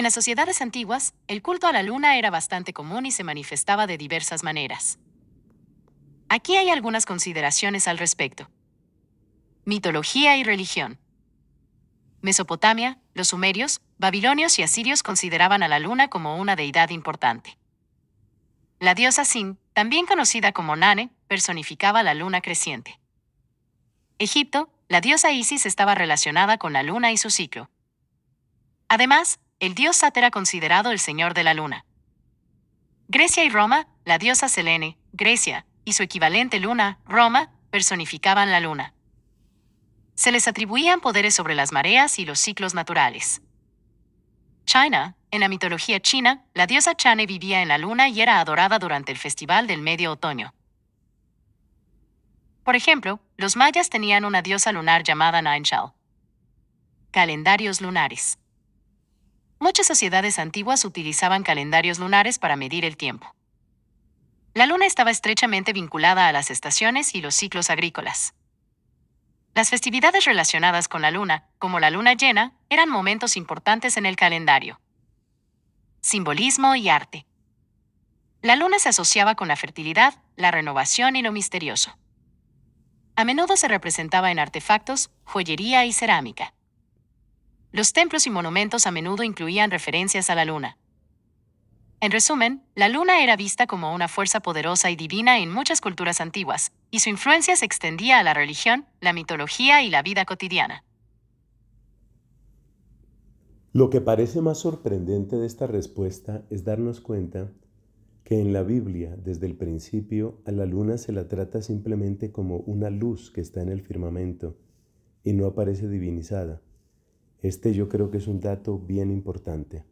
En las sociedades antiguas, el culto a la luna era bastante común y se manifestaba de diversas maneras. Aquí hay algunas consideraciones al respecto. Mitología y religión. Mesopotamia, los sumerios, babilonios y asirios consideraban a la luna como una deidad importante. La diosa Sin, también conocida como Nane, personificaba la luna creciente. Egipto, la diosa Isis estaba relacionada con la luna y su ciclo. Además, el dios Sat era considerado el señor de la luna. Grecia y Roma, la diosa Selene, Grecia, y su equivalente luna, Roma, personificaban la luna. Se les atribuían poderes sobre las mareas y los ciclos naturales. China, en la mitología china, la diosa Chane vivía en la luna y era adorada durante el festival del medio otoño. Por ejemplo, los mayas tenían una diosa lunar llamada Nainchal. Calendarios lunares sociedades antiguas utilizaban calendarios lunares para medir el tiempo. La luna estaba estrechamente vinculada a las estaciones y los ciclos agrícolas. Las festividades relacionadas con la luna, como la luna llena, eran momentos importantes en el calendario. Simbolismo y arte. La luna se asociaba con la fertilidad, la renovación y lo misterioso. A menudo se representaba en artefactos, joyería y cerámica. Los templos y monumentos a menudo incluían referencias a la luna. En resumen, la luna era vista como una fuerza poderosa y divina en muchas culturas antiguas, y su influencia se extendía a la religión, la mitología y la vida cotidiana. Lo que parece más sorprendente de esta respuesta es darnos cuenta que en la Biblia, desde el principio, a la luna se la trata simplemente como una luz que está en el firmamento y no aparece divinizada. Este yo creo que es un dato bien importante.